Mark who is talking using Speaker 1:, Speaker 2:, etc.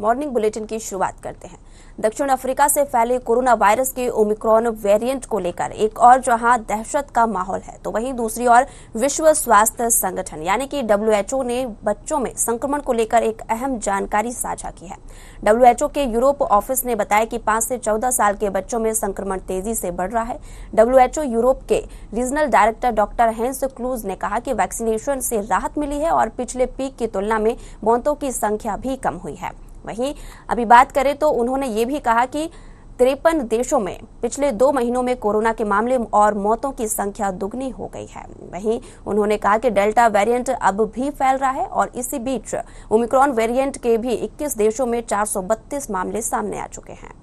Speaker 1: morning bulletin की शुरुआत करते हैं दक्षिण अफ्रीका से फैले कोरोना वायरस के ओमिक्रॉन वेरिएंट को लेकर एक और जहां दहशत का माहौल है तो वहीं दूसरी ओर विश्व स्वास्थ्य संगठन यानी कि डब्ल्यूएचओ ने बच्चों में संक्रमण को लेकर एक अहम जानकारी साझा की है डब्ल्यूएचओ के यूरोप ऑफिस ने बताया कि पांच से चौदह साल के बच्चों में संक्रमण तेजी से बढ़ रहा है डब्ल्यूएचओ यूरोप के regional director doctor Hans Kluge ने कहा कि वैक्सीनेशन से राहत मिली है और पिछले पीक की तुलना में मौतों की संख्या भी कम हुई है वहीं अभी बात करें तो उन्होंने ये भी कहा कि तिरपन देशों में पिछले दो महीनों में कोरोना के मामले और मौतों की संख्या दुगनी हो गई है वहीं उन्होंने कहा कि डेल्टा वेरिएंट अब भी फैल रहा है और इसी बीच ओमिक्रॉन वेरिएंट के भी 21 देशों में 432 मामले सामने आ चुके हैं